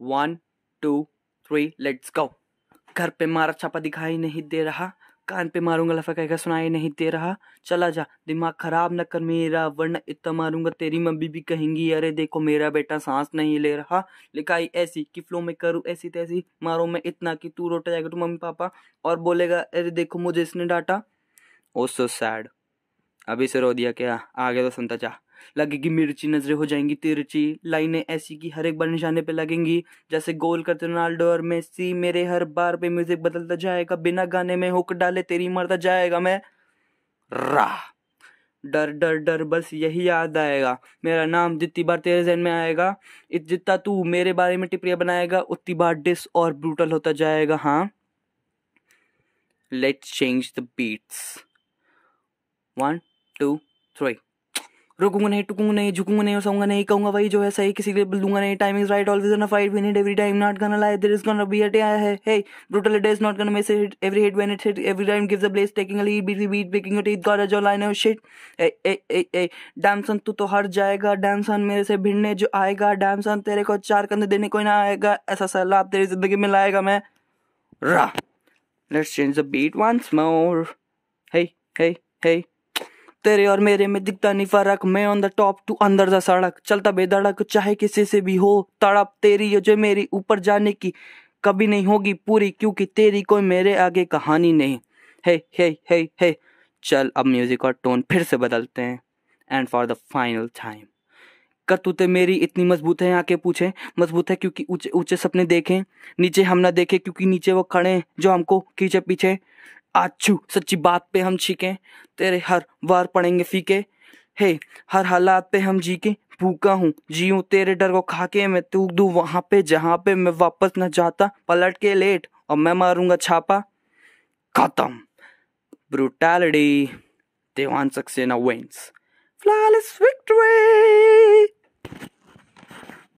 one two three let's go घर पे मारा छापा दिखाई नहीं दे रहा कान पे मारूंगा लफा कहेगा सुनाई नहीं दे रहा चला जा दिमाग खराब न कर मेरा वरना इतना मारूंगा तेरी मम्मी भी कहेंगी अरे देखो मेरा बेटा सांस नहीं ले रहा लिखाई ऐसी कि फ्लो में करूँ ऐसी तैसी मारो मैं इतना कि तू रोटा जाएगा तू मम्मी पापा और बोलेगा अरे देखो मुझे इसने डांटा ओ सो सैड अभी से रो दिया क्या आगे तो सुनता चाह लगेगी मिर्ची नजरे हो जाएंगी तिरची लाइनें ऐसी की हर एक बार निशाने पे लगेंगी जैसे गोल करते रोनाल्डो और मेसी मेरे हर बार पे म्यूजिक बदलता जाएगा बिना गाने में हुक डाले तेरी मरता जाएगा मैं रा डर डर डर बस यही याद आएगा मेरा नाम जितनी बार तेरे जहन में आएगा इत जितना तू मेरे बारे में टिप्रिया बनाएगा उतनी बार डिस और ब्रूटल होता जाएगा हाँ let's change the beats one two three रुकूंगा नहीं टुकूंगा नहीं झुकूंगा नहीं और नहीं कहूंगा भाई जो है सही किसी के लिए लूंगा नहीं time is right always fight win it every time not gun lie there is gonna be at आया है hey brutal it is not gun miss hit every hit when it hit every time gives a bless taking a lead be beat breaking it teeth got a jaw line और shit ay ay ay damn son तू तो हर जाएगा डैमसन मेरे से भिड़ने जो आएगा डैमसन तेरे को चार कंधे देने कोई ना आएगा ऐसा सलाब तेरी जिंदगी में लाएगा मैं रा let's change the beat once more hey hey hey तेरे और मेरे में दिखता नहीं फर्क मैं ऑन द टॉप टू अंदर द सड़क चलता बेधड़क चाहे किसी से भी हो तड़प तेरी जो मेरी ऊपर जाने की कभी नहीं होगी पूरी क्योंकि तेरी कोई मेरे आगे कहानी नहीं है हे हे हे चल अब म्यूजिक और टोन फिर से बदलते हैं and for the final time करतूते मेरी इतनी मजबूत है आके पूछे मजबूत है क्योंकि ऊंचे ऊंचे सपने देखें नीचे हम ना देखें क्योंकि नीचे वो खड़े हैं जो हमको खींचे पीछे आछू सच्ची बात पे हम छीके तेरे हर वार पड़ेंगे फीके हे हर हालात पे हम जी के भूखा हूँ जीऊँ तेरे डर को खा के मैं तू दू वहाँ पे जहाँ पे मैं वापस न जाता पलट के लेट और मैं मारूंगा छापा खत्म ब्रूटैलिटी देवान सक्सेना विंस फ्लॉलेस विक्ट्री